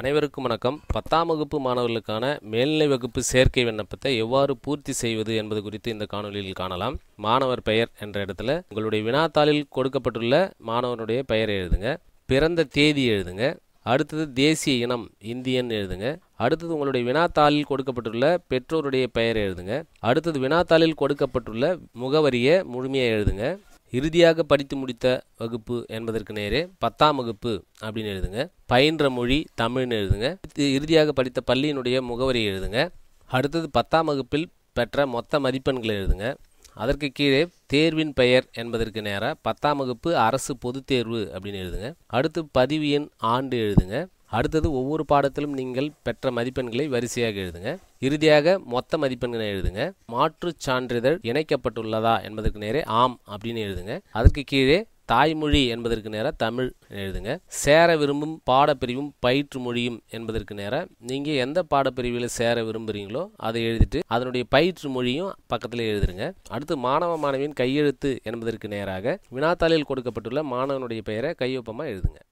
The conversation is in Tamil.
அனைவருக்கும் வணக்கம் பத்தாம் வகுப்பு மாணவர்களுக்கான மேல்நிலை வகுப்பு சேர்க்கை விண்ணப்பத்தை எவ்வாறு பூர்த்தி செய்வது என்பது குறித்து இந்த காணொலியில் காணலாம் மாணவர் பெயர் என்ற இடத்துல உங்களுடைய வினாத்தாளில் கொடுக்கப்பட்டுள்ள மாணவனுடைய பெயரை எழுதுங்க பிறந்த தேதி எழுதுங்க அடுத்தது தேசிய இனம் இந்தியன் எழுதுங்க அடுத்தது உங்களுடைய வினாத்தாளில் கொடுக்கப்பட்டுள்ள பெற்றோருடைய பெயரை எழுதுங்க அடுத்தது வினாத்தாளில் கொடுக்கப்பட்டுள்ள முகவரியை முழுமையாக எழுதுங்க இறுதியாக படித்து முடித்த வகுப்பு என்பதற்கு நேரே பத்தாம் வகுப்பு அப்படின்னு எழுதுங்க பயின்ற மொழி தமிழ்னு எழுதுங்க இறுதியாக படித்த பள்ளியினுடைய முகவரியை எழுதுங்க அடுத்தது பத்தாம் வகுப்பில் பெற்ற மொத்த மதிப்பெண்களை எழுதுங்க அதற்கு கீழே தேர்வின் பெயர் என்பதற்கு நேராக பத்தாம் வகுப்பு அரசு பொது தேர்வு அப்படின்னு எழுதுங்க அடுத்து பதிவு எண் ஆண்டு எழுதுங்க அடுத்தது ஒவ்வொரு பாடத்திலும் நீங்கள் பெற்ற மதிப்பெண்களை வரிசையாக எழுதுங்க இறுதியாக மொத்த மதிப்பெண்களை எழுதுங்க மாற்று சான்றிதழ் இணைக்கப்பட்டுள்ளதா என்பதற்கு நேரே ஆம் அப்படின்னு எழுதுங்க அதற்கு கீழே தாய்மொழி என்பதற்கு நேராக தமிழ் எழுதுங்க சேர விரும்பும் பாடப்பிரிவும் பயிற்று மொழியும் என்பதற்கு நேராக நீங்கள் எந்த பாடப்பிரிவில் சேர விரும்புகிறீங்களோ அதை எழுதிட்டு அதனுடைய பயிற்று மொழியும் பக்கத்தில் எழுதுருங்க அடுத்து மாணவ மாணவியின் கையெழுத்து என்பதற்கு நேராக வினாத்தாளில் கொடுக்கப்பட்டுள்ள மாணவனுடைய பெயரை கையொப்பமாக எழுதுங்க